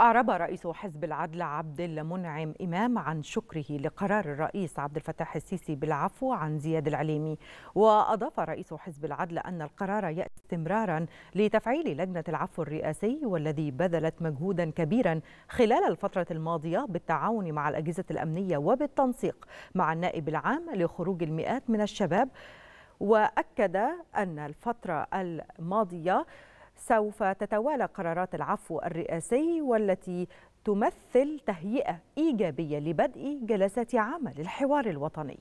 أعرب رئيس حزب العدل عبد المنعم إمام عن شكره لقرار الرئيس عبد الفتاح السيسي بالعفو عن زياد العليمي وأضاف رئيس حزب العدل أن القرار يأتي استمرارا لتفعيل لجنة العفو الرئاسي والذي بذلت مجهودا كبيرا خلال الفترة الماضية بالتعاون مع الأجهزة الأمنية وبالتنسيق مع النائب العام لخروج المئات من الشباب وأكد أن الفترة الماضية سوف تتوالى قرارات العفو الرئاسي والتي تمثل تهيئه ايجابيه لبدء جلسات عمل الحوار الوطني